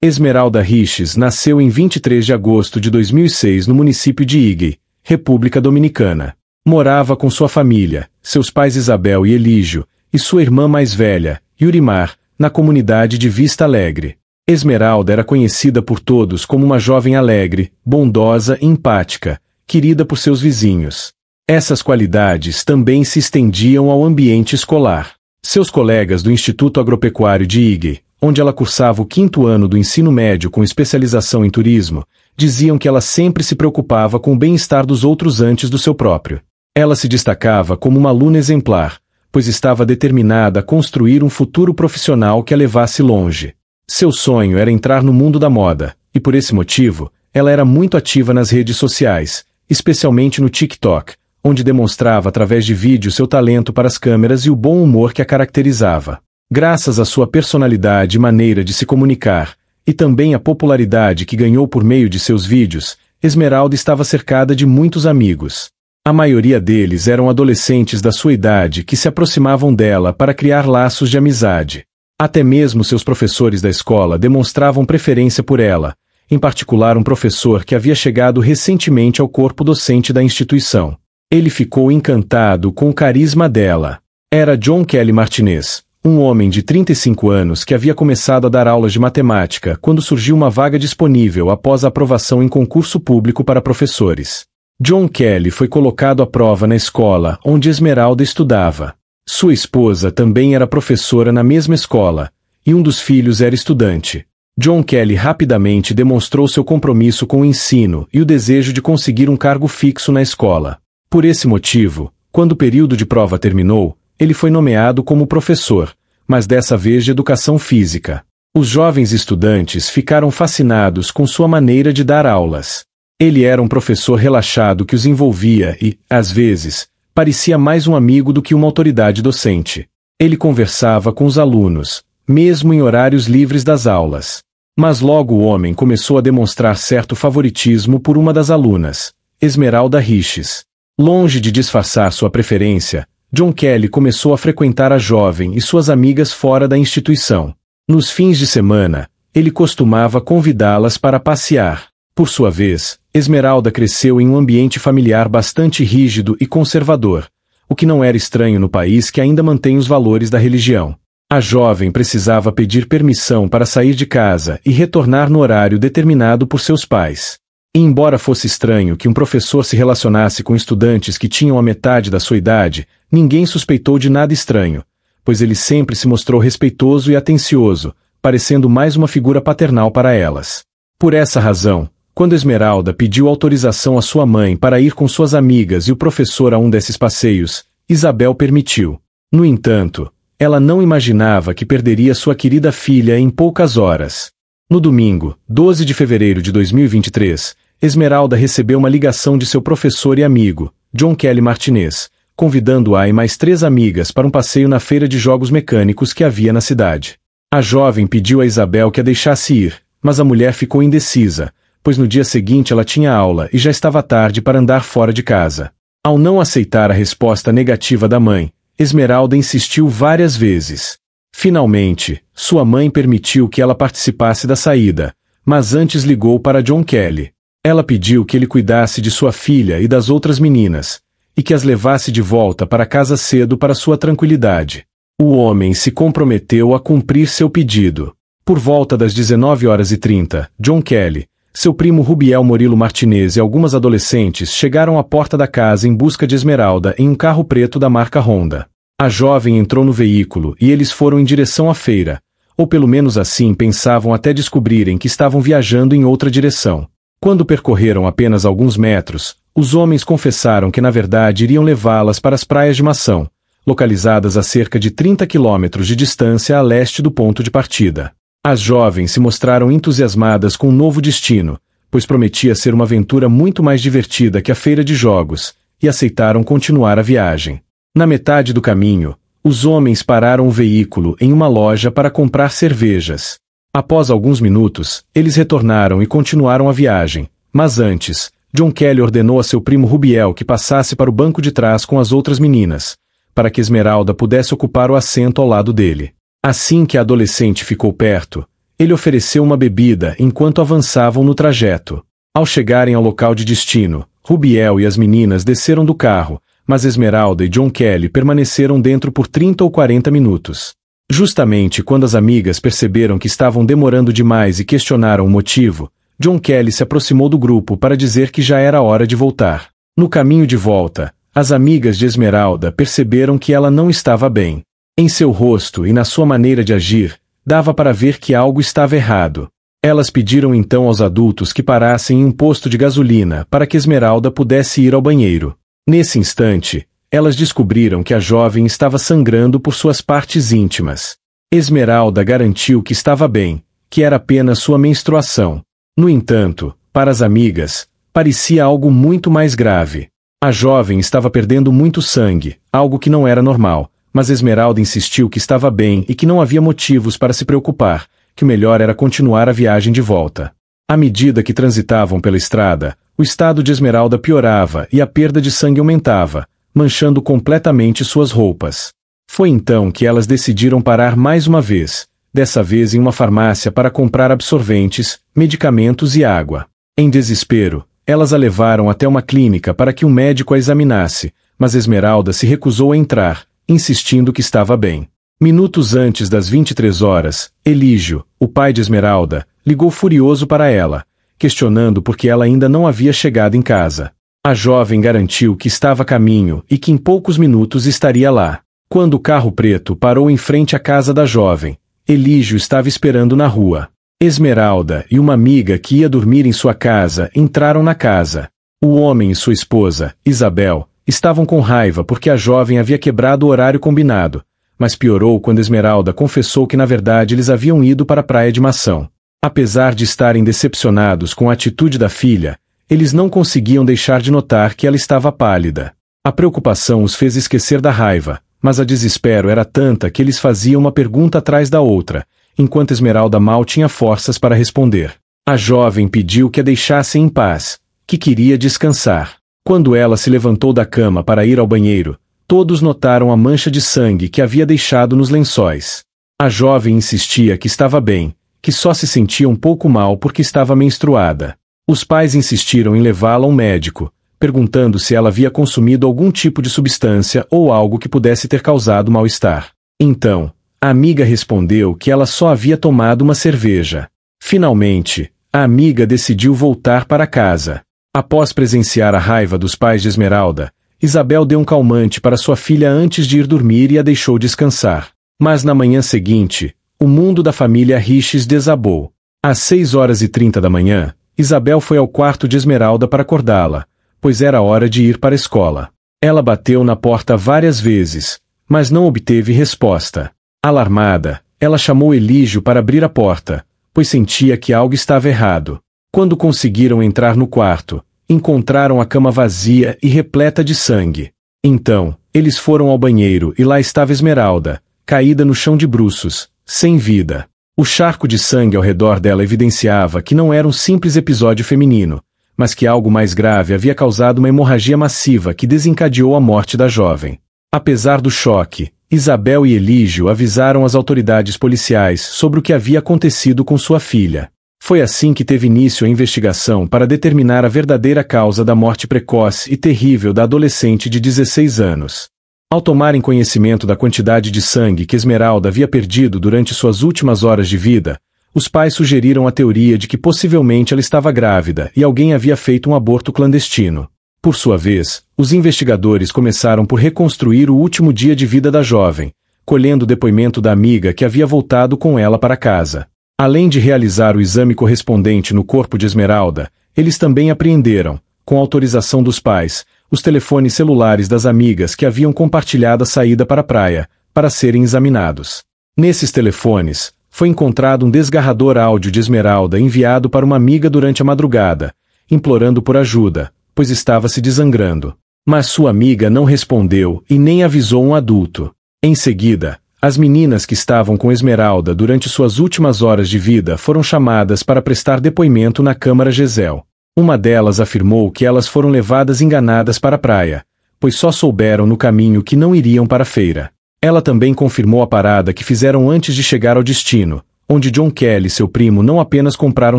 Esmeralda Riches nasceu em 23 de agosto de 2006 no município de Igue, República Dominicana. Morava com sua família, seus pais Isabel e Elígio, e sua irmã mais velha, Yurimar, na comunidade de Vista Alegre. Esmeralda era conhecida por todos como uma jovem alegre, bondosa e empática, querida por seus vizinhos. Essas qualidades também se estendiam ao ambiente escolar. Seus colegas do Instituto Agropecuário de Igue, onde ela cursava o quinto ano do ensino médio com especialização em turismo, diziam que ela sempre se preocupava com o bem-estar dos outros antes do seu próprio. Ela se destacava como uma aluna exemplar, pois estava determinada a construir um futuro profissional que a levasse longe. Seu sonho era entrar no mundo da moda, e por esse motivo, ela era muito ativa nas redes sociais, especialmente no TikTok, onde demonstrava através de vídeo seu talento para as câmeras e o bom humor que a caracterizava graças à sua personalidade e maneira de se comunicar, e também à popularidade que ganhou por meio de seus vídeos, Esmeralda estava cercada de muitos amigos. A maioria deles eram adolescentes da sua idade que se aproximavam dela para criar laços de amizade. Até mesmo seus professores da escola demonstravam preferência por ela, em particular um professor que havia chegado recentemente ao corpo docente da instituição. Ele ficou encantado com o carisma dela. Era John Kelly Martinez um homem de 35 anos que havia começado a dar aulas de matemática quando surgiu uma vaga disponível após a aprovação em concurso público para professores. John Kelly foi colocado à prova na escola onde Esmeralda estudava. Sua esposa também era professora na mesma escola, e um dos filhos era estudante. John Kelly rapidamente demonstrou seu compromisso com o ensino e o desejo de conseguir um cargo fixo na escola. Por esse motivo, quando o período de prova terminou, ele foi nomeado como professor, mas dessa vez de educação física. Os jovens estudantes ficaram fascinados com sua maneira de dar aulas. Ele era um professor relaxado que os envolvia e, às vezes, parecia mais um amigo do que uma autoridade docente. Ele conversava com os alunos, mesmo em horários livres das aulas. Mas logo o homem começou a demonstrar certo favoritismo por uma das alunas, Esmeralda Riches. Longe de disfarçar sua preferência, John Kelly começou a frequentar a jovem e suas amigas fora da instituição. Nos fins de semana, ele costumava convidá-las para passear. Por sua vez, Esmeralda cresceu em um ambiente familiar bastante rígido e conservador, o que não era estranho no país que ainda mantém os valores da religião. A jovem precisava pedir permissão para sair de casa e retornar no horário determinado por seus pais. E embora fosse estranho que um professor se relacionasse com estudantes que tinham a metade da sua idade, ninguém suspeitou de nada estranho, pois ele sempre se mostrou respeitoso e atencioso, parecendo mais uma figura paternal para elas. Por essa razão, quando Esmeralda pediu autorização à sua mãe para ir com suas amigas e o professor a um desses passeios, Isabel permitiu. No entanto, ela não imaginava que perderia sua querida filha em poucas horas. No domingo, 12 de fevereiro de 2023, Esmeralda recebeu uma ligação de seu professor e amigo, John Kelly Martinez, convidando-a e mais três amigas para um passeio na feira de jogos mecânicos que havia na cidade. A jovem pediu a Isabel que a deixasse ir, mas a mulher ficou indecisa, pois no dia seguinte ela tinha aula e já estava tarde para andar fora de casa. Ao não aceitar a resposta negativa da mãe, Esmeralda insistiu várias vezes. Finalmente, sua mãe permitiu que ela participasse da saída, mas antes ligou para John Kelly. Ela pediu que ele cuidasse de sua filha e das outras meninas, e que as levasse de volta para casa cedo para sua tranquilidade. O homem se comprometeu a cumprir seu pedido. Por volta das 19 horas e 30, John Kelly, seu primo Rubiel Murilo Martinez e algumas adolescentes chegaram à porta da casa em busca de Esmeralda em um carro preto da marca Honda. A jovem entrou no veículo e eles foram em direção à feira, ou pelo menos assim pensavam até descobrirem que estavam viajando em outra direção. Quando percorreram apenas alguns metros, os homens confessaram que na verdade iriam levá-las para as praias de Mação, localizadas a cerca de 30 quilômetros de distância a leste do ponto de partida. As jovens se mostraram entusiasmadas com o um novo destino, pois prometia ser uma aventura muito mais divertida que a feira de jogos, e aceitaram continuar a viagem. Na metade do caminho, os homens pararam o veículo em uma loja para comprar cervejas. Após alguns minutos, eles retornaram e continuaram a viagem, mas antes, John Kelly ordenou a seu primo Rubiel que passasse para o banco de trás com as outras meninas, para que Esmeralda pudesse ocupar o assento ao lado dele. Assim que a adolescente ficou perto, ele ofereceu uma bebida enquanto avançavam no trajeto. Ao chegarem ao local de destino, Rubiel e as meninas desceram do carro, mas Esmeralda e John Kelly permaneceram dentro por 30 ou 40 minutos. Justamente quando as amigas perceberam que estavam demorando demais e questionaram o motivo, John Kelly se aproximou do grupo para dizer que já era hora de voltar. No caminho de volta, as amigas de Esmeralda perceberam que ela não estava bem. Em seu rosto e na sua maneira de agir, dava para ver que algo estava errado. Elas pediram então aos adultos que parassem em um posto de gasolina para que Esmeralda pudesse ir ao banheiro. Nesse instante, elas descobriram que a jovem estava sangrando por suas partes íntimas. Esmeralda garantiu que estava bem, que era apenas sua menstruação. No entanto, para as amigas, parecia algo muito mais grave. A jovem estava perdendo muito sangue, algo que não era normal, mas Esmeralda insistiu que estava bem e que não havia motivos para se preocupar, que o melhor era continuar a viagem de volta. À medida que transitavam pela estrada, o estado de Esmeralda piorava e a perda de sangue aumentava, manchando completamente suas roupas. Foi então que elas decidiram parar mais uma vez, dessa vez em uma farmácia para comprar absorventes, medicamentos e água. Em desespero, elas a levaram até uma clínica para que um médico a examinasse, mas Esmeralda se recusou a entrar, insistindo que estava bem. Minutos antes das 23 horas, Elígio, o pai de Esmeralda, ligou furioso para ela, questionando por que ela ainda não havia chegado em casa. A jovem garantiu que estava a caminho e que em poucos minutos estaria lá. Quando o carro preto parou em frente à casa da jovem, Elígio estava esperando na rua. Esmeralda e uma amiga que ia dormir em sua casa entraram na casa. O homem e sua esposa, Isabel, estavam com raiva porque a jovem havia quebrado o horário combinado, mas piorou quando Esmeralda confessou que na verdade eles haviam ido para a Praia de Mação. Apesar de estarem decepcionados com a atitude da filha, eles não conseguiam deixar de notar que ela estava pálida. A preocupação os fez esquecer da raiva, mas a desespero era tanta que eles faziam uma pergunta atrás da outra, enquanto Esmeralda mal tinha forças para responder. A jovem pediu que a deixassem em paz, que queria descansar. Quando ela se levantou da cama para ir ao banheiro, todos notaram a mancha de sangue que havia deixado nos lençóis. A jovem insistia que estava bem, que só se sentia um pouco mal porque estava menstruada. Os pais insistiram em levá-la a um médico, perguntando se ela havia consumido algum tipo de substância ou algo que pudesse ter causado mal-estar. Então, a amiga respondeu que ela só havia tomado uma cerveja. Finalmente, a amiga decidiu voltar para casa. Após presenciar a raiva dos pais de Esmeralda, Isabel deu um calmante para sua filha antes de ir dormir e a deixou descansar. Mas na manhã seguinte, o mundo da família Riches desabou. Às 6 horas e 30 da manhã, Isabel foi ao quarto de Esmeralda para acordá-la, pois era hora de ir para a escola. Ela bateu na porta várias vezes, mas não obteve resposta. Alarmada, ela chamou Elígio para abrir a porta, pois sentia que algo estava errado. Quando conseguiram entrar no quarto, encontraram a cama vazia e repleta de sangue. Então, eles foram ao banheiro e lá estava Esmeralda, caída no chão de bruços, sem vida. O charco de sangue ao redor dela evidenciava que não era um simples episódio feminino, mas que algo mais grave havia causado uma hemorragia massiva que desencadeou a morte da jovem. Apesar do choque, Isabel e Elígio avisaram as autoridades policiais sobre o que havia acontecido com sua filha. Foi assim que teve início a investigação para determinar a verdadeira causa da morte precoce e terrível da adolescente de 16 anos. Ao tomarem conhecimento da quantidade de sangue que Esmeralda havia perdido durante suas últimas horas de vida, os pais sugeriram a teoria de que possivelmente ela estava grávida e alguém havia feito um aborto clandestino. Por sua vez, os investigadores começaram por reconstruir o último dia de vida da jovem, colhendo o depoimento da amiga que havia voltado com ela para casa. Além de realizar o exame correspondente no corpo de Esmeralda, eles também apreenderam, com autorização dos pais, os telefones celulares das amigas que haviam compartilhado a saída para a praia, para serem examinados. Nesses telefones, foi encontrado um desgarrador áudio de Esmeralda enviado para uma amiga durante a madrugada, implorando por ajuda, pois estava se desangrando. Mas sua amiga não respondeu e nem avisou um adulto. Em seguida, as meninas que estavam com Esmeralda durante suas últimas horas de vida foram chamadas para prestar depoimento na Câmara Gesel. Uma delas afirmou que elas foram levadas enganadas para a praia, pois só souberam no caminho que não iriam para a feira. Ela também confirmou a parada que fizeram antes de chegar ao destino, onde John Kelly e seu primo não apenas compraram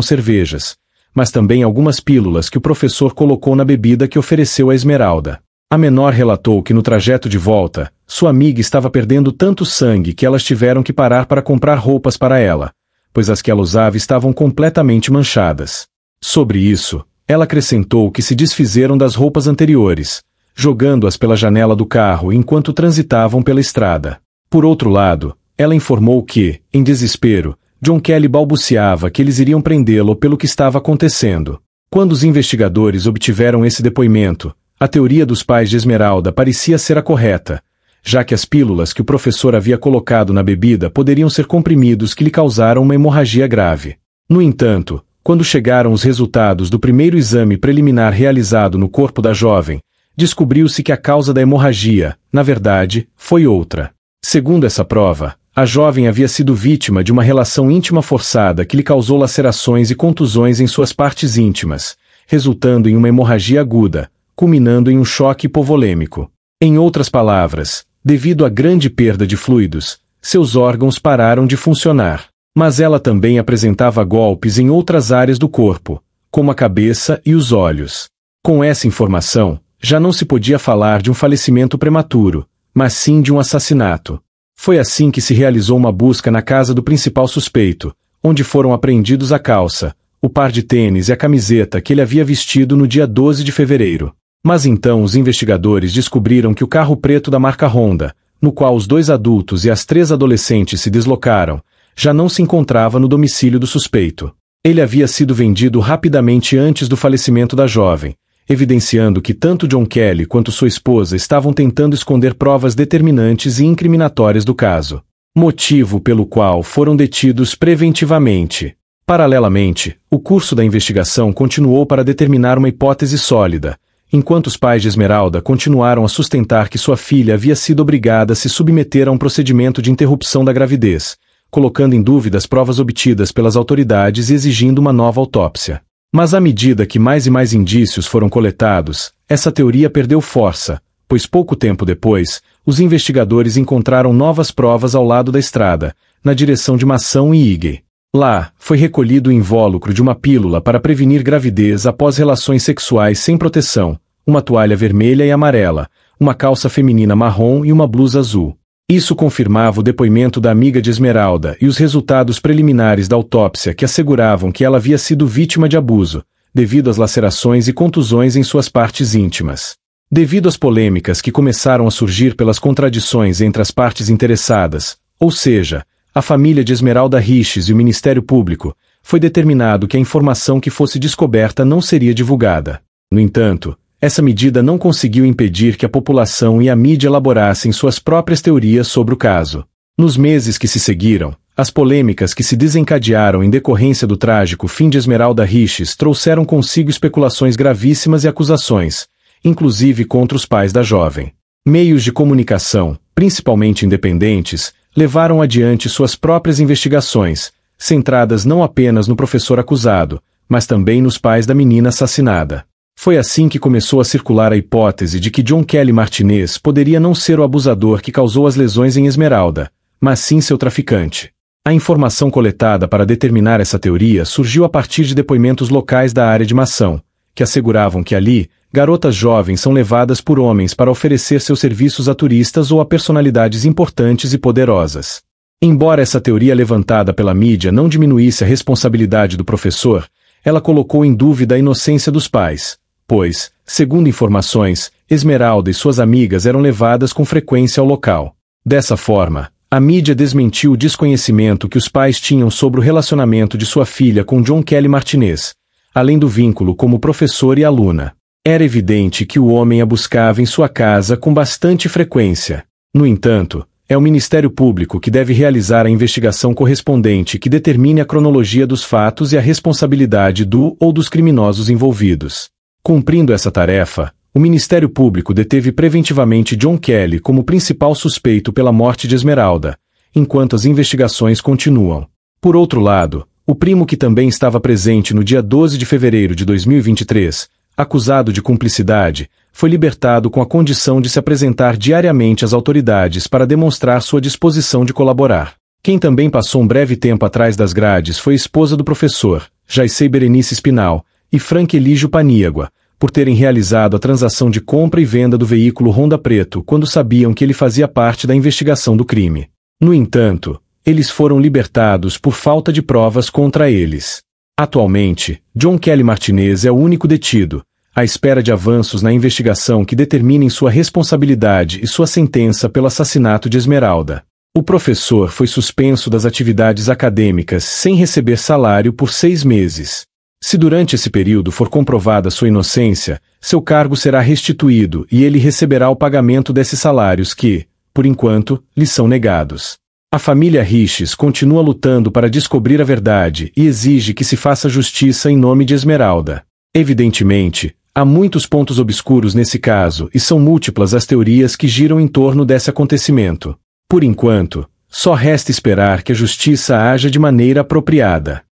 cervejas, mas também algumas pílulas que o professor colocou na bebida que ofereceu a Esmeralda. A menor relatou que no trajeto de volta, sua amiga estava perdendo tanto sangue que elas tiveram que parar para comprar roupas para ela, pois as que ela usava estavam completamente manchadas. Sobre isso, ela acrescentou que se desfizeram das roupas anteriores, jogando-as pela janela do carro enquanto transitavam pela estrada. Por outro lado, ela informou que, em desespero, John Kelly balbuciava que eles iriam prendê-lo pelo que estava acontecendo. Quando os investigadores obtiveram esse depoimento, a teoria dos pais de Esmeralda parecia ser a correta, já que as pílulas que o professor havia colocado na bebida poderiam ser comprimidos que lhe causaram uma hemorragia grave. No entanto, quando chegaram os resultados do primeiro exame preliminar realizado no corpo da jovem, descobriu-se que a causa da hemorragia, na verdade, foi outra. Segundo essa prova, a jovem havia sido vítima de uma relação íntima forçada que lhe causou lacerações e contusões em suas partes íntimas, resultando em uma hemorragia aguda, culminando em um choque hipovolêmico. Em outras palavras, devido à grande perda de fluidos, seus órgãos pararam de funcionar. Mas ela também apresentava golpes em outras áreas do corpo, como a cabeça e os olhos. Com essa informação, já não se podia falar de um falecimento prematuro, mas sim de um assassinato. Foi assim que se realizou uma busca na casa do principal suspeito, onde foram apreendidos a calça, o par de tênis e a camiseta que ele havia vestido no dia 12 de fevereiro. Mas então os investigadores descobriram que o carro preto da marca Honda, no qual os dois adultos e as três adolescentes se deslocaram, já não se encontrava no domicílio do suspeito. Ele havia sido vendido rapidamente antes do falecimento da jovem, evidenciando que tanto John Kelly quanto sua esposa estavam tentando esconder provas determinantes e incriminatórias do caso, motivo pelo qual foram detidos preventivamente. Paralelamente, o curso da investigação continuou para determinar uma hipótese sólida, enquanto os pais de Esmeralda continuaram a sustentar que sua filha havia sido obrigada a se submeter a um procedimento de interrupção da gravidez, colocando em dúvida as provas obtidas pelas autoridades e exigindo uma nova autópsia. Mas à medida que mais e mais indícios foram coletados, essa teoria perdeu força, pois pouco tempo depois, os investigadores encontraram novas provas ao lado da estrada, na direção de Mação e Igue. Lá, foi recolhido o invólucro de uma pílula para prevenir gravidez após relações sexuais sem proteção, uma toalha vermelha e amarela, uma calça feminina marrom e uma blusa azul. Isso confirmava o depoimento da amiga de Esmeralda e os resultados preliminares da autópsia que asseguravam que ela havia sido vítima de abuso, devido às lacerações e contusões em suas partes íntimas. Devido às polêmicas que começaram a surgir pelas contradições entre as partes interessadas, ou seja, a família de Esmeralda Riches e o Ministério Público, foi determinado que a informação que fosse descoberta não seria divulgada. No entanto, essa medida não conseguiu impedir que a população e a mídia elaborassem suas próprias teorias sobre o caso. Nos meses que se seguiram, as polêmicas que se desencadearam em decorrência do trágico fim de Esmeralda Riches trouxeram consigo especulações gravíssimas e acusações, inclusive contra os pais da jovem. Meios de comunicação, principalmente independentes, levaram adiante suas próprias investigações, centradas não apenas no professor acusado, mas também nos pais da menina assassinada. Foi assim que começou a circular a hipótese de que John Kelly Martinez poderia não ser o abusador que causou as lesões em Esmeralda, mas sim seu traficante. A informação coletada para determinar essa teoria surgiu a partir de depoimentos locais da área de Mação, que asseguravam que ali, garotas jovens são levadas por homens para oferecer seus serviços a turistas ou a personalidades importantes e poderosas. Embora essa teoria levantada pela mídia não diminuísse a responsabilidade do professor, ela colocou em dúvida a inocência dos pais, pois, segundo informações, Esmeralda e suas amigas eram levadas com frequência ao local. Dessa forma, a mídia desmentiu o desconhecimento que os pais tinham sobre o relacionamento de sua filha com John Kelly Martinez, além do vínculo como professor e aluna. Era evidente que o homem a buscava em sua casa com bastante frequência. No entanto, é o Ministério Público que deve realizar a investigação correspondente que determine a cronologia dos fatos e a responsabilidade do ou dos criminosos envolvidos. Cumprindo essa tarefa, o Ministério Público deteve preventivamente John Kelly como principal suspeito pela morte de Esmeralda, enquanto as investigações continuam. Por outro lado, o primo que também estava presente no dia 12 de fevereiro de 2023, acusado de cumplicidade, foi libertado com a condição de se apresentar diariamente às autoridades para demonstrar sua disposição de colaborar. Quem também passou um breve tempo atrás das grades foi a esposa do professor, Jaicei Berenice Spinal e Frank Elígio Paníagua, por terem realizado a transação de compra e venda do veículo Honda Preto quando sabiam que ele fazia parte da investigação do crime. No entanto, eles foram libertados por falta de provas contra eles. Atualmente, John Kelly Martinez é o único detido, à espera de avanços na investigação que determinem sua responsabilidade e sua sentença pelo assassinato de Esmeralda. O professor foi suspenso das atividades acadêmicas sem receber salário por seis meses. Se durante esse período for comprovada sua inocência, seu cargo será restituído e ele receberá o pagamento desses salários que, por enquanto, lhe são negados. A família Riches continua lutando para descobrir a verdade e exige que se faça justiça em nome de Esmeralda. Evidentemente, há muitos pontos obscuros nesse caso e são múltiplas as teorias que giram em torno desse acontecimento. Por enquanto, só resta esperar que a justiça haja de maneira apropriada.